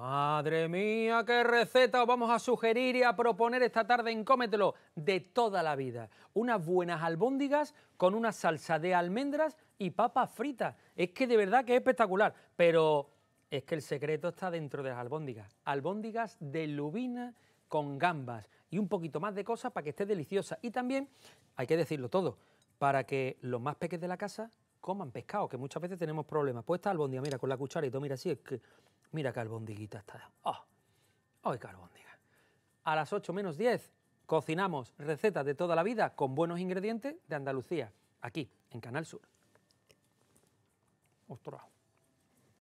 Madre mía, qué receta os vamos a sugerir y a proponer esta tarde en Cómetelo de toda la vida. Unas buenas albóndigas con una salsa de almendras y papas fritas. Es que de verdad que es espectacular, pero es que el secreto está dentro de las albóndigas. Albóndigas de lubina con gambas y un poquito más de cosas para que esté deliciosa. Y también, hay que decirlo todo, para que los más peques de la casa coman pescado, que muchas veces tenemos problemas. Pues esta albóndiga, mira, con la cuchara y todo, mira, así es que Mira qué albondiguita está. ¡Oh! ¡Ay, qué albondiga! A las 8 menos 10 cocinamos recetas de toda la vida con buenos ingredientes de Andalucía, aquí, en Canal Sur. Ostras.